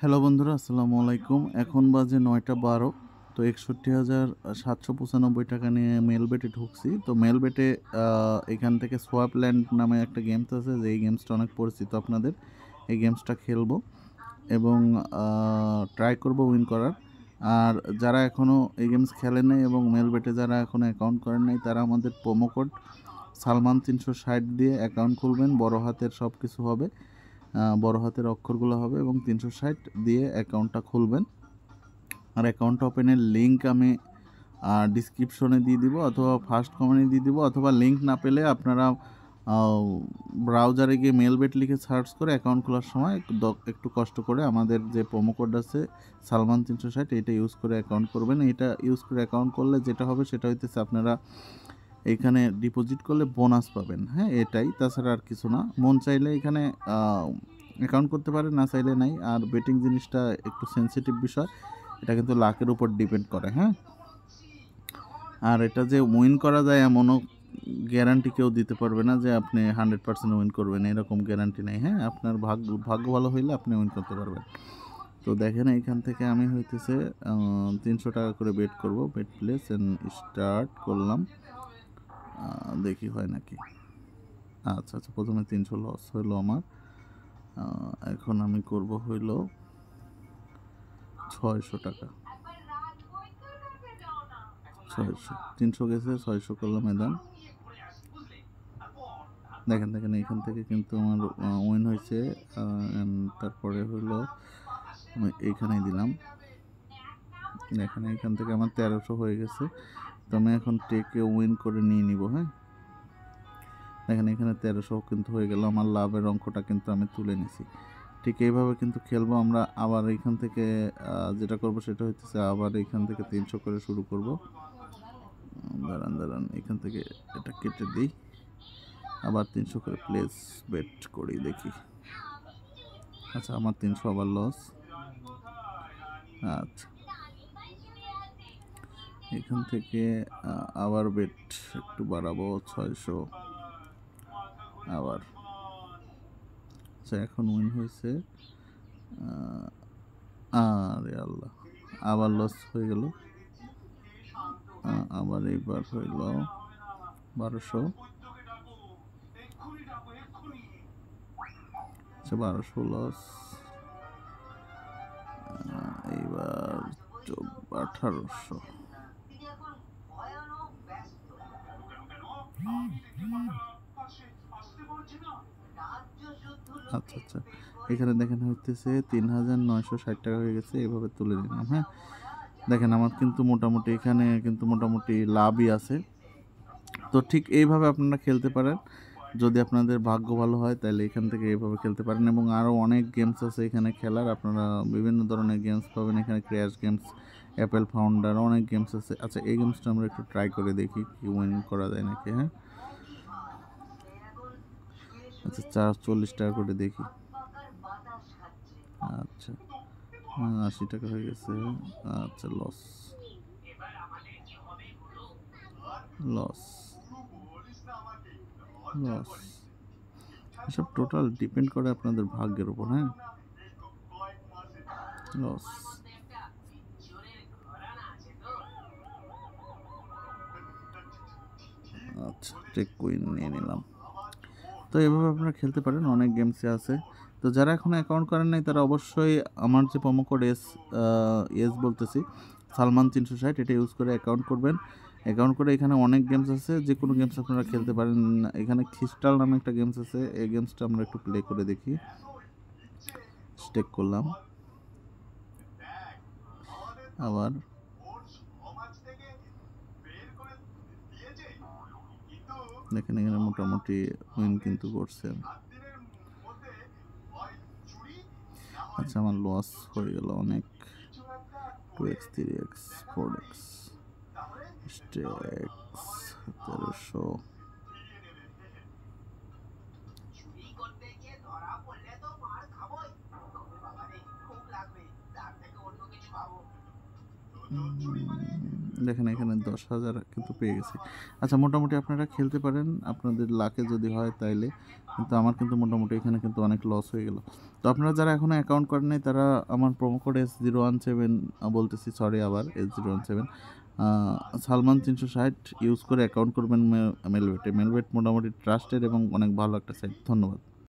Hello বন্ধুরা আসসালামু আলাইকুম এখন বাজে নয়টা বারো তো একষট্টি হাজার সাতশো পঁচানব্বই টাকা নিয়ে মেলবেটে ঢুকছি তো মেলবেটে এখান থেকে সোয়াপ ল্যান্ড নামে একটা গেমস আছে যে এই গেমসটা অনেক পরিচিত আপনাদের এই গেমসটা খেলবো এবং ট্রাই করব উইন করার আর যারা এখনও এই গেমস খেলে নাই এবং মেলবেটে যারা এখনও অ্যাকাউন্ট করেন নাই তারা আমাদের প্রোমো কোড সালমান তিনশো ষাট দিয়ে অ্যাকাউন্ট খুলবেন বড় হাতের সব কিছু হবে বড় হাতের অক্ষরগুলো হবে এবং তিনশো ষাট দিয়ে অ্যাকাউন্টটা খুলবেন আর অ্যাকাউন্ট ওপেনের লিঙ্ক আমি ডিসক্রিপশনে দিয়ে দিব অথবা ফার্স্ট কমেন্টে দিয়ে দিব অথবা লিঙ্ক না পেলে আপনারা ব্রাউজারে গিয়ে মেলবেট লিখে সার্চ করে অ্যাকাউন্ট খোলার সময় একটু কষ্ট করে আমাদের যে প্রোমো কোড আছে সালমান তিনশো ষাট এইটা ইউজ করে অ্যাকাউন্ট করবেন এটা ইউজ করে অ্যাকাউন্ট করলে যেটা হবে সেটা হইতেছে আপনারা এখানে ডিপোজিট করলে বোনাস পাবেন হ্যাঁ এটাই তাছাড়া আর কিছু না মন চাইলে এখানে অ্যাকাউন্ট করতে পারে না চাইলে নাই আর বেটিং জিনিসটা একটু সেন্সিটিভ বিষয় এটা কিন্তু লাকের উপর ডিপেন্ড করে হ্যাঁ আর এটা যে উইন করা যায় এমনও গ্যারান্টি কেউ দিতে পারবে না যে আপনি হান্ড্রেড পার্সেন্ট উইন করবেন এরকম গ্যারান্টি নেই হ্যাঁ আপনার ভাগ্য ভাগ্য ভালো হইলে আপনি উইন করতে পারবেন তো দেখেন এখান থেকে আমি হইতেছে তিনশো টাকা করে বেট করব বেট প্লেস অ্যান্ড স্টার্ট করলাম দেখি হয় নাকি আচ্ছা আচ্ছা প্রথমে তিনশো লস হইলো আমার এখন আমি করব হইল ছয়শো টাকা ছয়শো তিনশো গেছে ছয়শো করলাম এদান দেখেন দেখেন এখান থেকে কিন্তু আমার ওয়েন হয়েছে তারপরে হলো আমি এইখানেই দিলাম এখানে এখান থেকে আমার তেরোশো হয়ে গেছে তো আমি এখন টেকে উইন করে নিয়ে নিব হ্যাঁ দেখেন এখানে তেরোশো কিন্তু হয়ে গেল আমার লাভের অঙ্কটা কিন্তু আমি তুলে নিছি ঠিক এইভাবে কিন্তু খেলবো আমরা আবার এখান থেকে যেটা করব সেটা হচ্ছে আবার এখান থেকে তিনশো করে শুরু করব দাঁড়ান দাঁড়ান এখান থেকে এটা কেটে দিই আবার তিনশো করে প্লেস বেট করি দেখি আচ্ছা আমার তিনশো আবার লস আচ্ছা এখান থেকে আবার বেট একটু বাড়াবো ছয়শো আবার আচ্ছা এখন উইন হয়েছে আরে আল্লাহ আবার লস হয়ে গেল আবার এইবার হইল বারোশো আচ্ছা বারোশো লস এইবার আঠারোশো আচ্ছা আচ্ছা এখানে দেখেন হইতেছে তিন হাজার নয়শো ষাট টাকা হয়ে গেছে এভাবে তুলে দিলাম হ্যাঁ দেখেন আমার কিন্তু মোটামুটি এখানে কিন্তু মোটামুটি লাভই আছে তো ঠিক এইভাবে আপনারা খেলতে পারেন যদি আপনাদের ভাগ্য ভালো হয় তাহলে এখান থেকে এইভাবে খেলতে পারেন এবং আরও অনেক গেমস আছে এখানে খেলার আপনারা বিভিন্ন ধরনের গেমস পাবেন এখানে ক্র্যাশ গেমস অ্যাপেল ফাউন্ডার অনেক গেমস আছে আচ্ছা এই গেমসটা আমরা একটু ট্রাই করে দেখি কি উইন করা যায় নাকি হ্যাঁ আচ্ছা চার চল্লিশ টাকা করে দেখি আচ্ছা হ্যাঁ, আশি টাকা হয়ে গেছে আচ্ছা লস লস লস এসব টোটাল ডিপেন্ড করে আপনাদের ভাগ্যের উপর হ্যাঁ লস আচ্ছা চেক কুইন নিয়ে নিলাম তো এভাবে আপনারা খেলতে পারেন অনেক গেমসই আছে তো যারা এখন অ্যাকাউন্ট করেন নাই তারা অবশ্যই আমার যে প্রোমো কোড এস এস বলতেছি সালমান তিনশো ষাট এটা ইউজ করে অ্যাকাউন্ট করবেন অ্যাকাউন্ট করে এখানে অনেক গেমস আছে যে কোনো গেমস আপনারা খেলতে পারেন এখানে খ্রিস্টাল নামে একটা গেমস আছে এই গেমসটা আমরা একটু প্লে করে দেখি স্টেক করলাম আবার দেখেন এখানে মোটামুটি উইন কিন্তু করছে আচ্ছা আমার লস হয়ে গেল অনেক two x three x four x x তেরোশো Mm-hmm. দেখেন এখানে দশ হাজার কিন্তু পেয়ে গেছি আচ্ছা মোটামুটি আপনারা খেলতে পারেন আপনাদের লাকে যদি হয় তাইলে কিন্তু আমার কিন্তু মোটামুটি এখানে কিন্তু অনেক লস হয়ে গেল তো আপনারা যারা এখনও অ্যাকাউন্ট করেন নাই তারা আমার promo code S zero one seven বলতেছি সরি আবার S zero one seven Salman তিনশো ষাট ইউজ করে অ্যাকাউন্ট করবেন মেলবেটে মেলবেট মোটামুটি ট্রাস্টেড এবং অনেক ভালো একটা সাইট ধন্যবাদ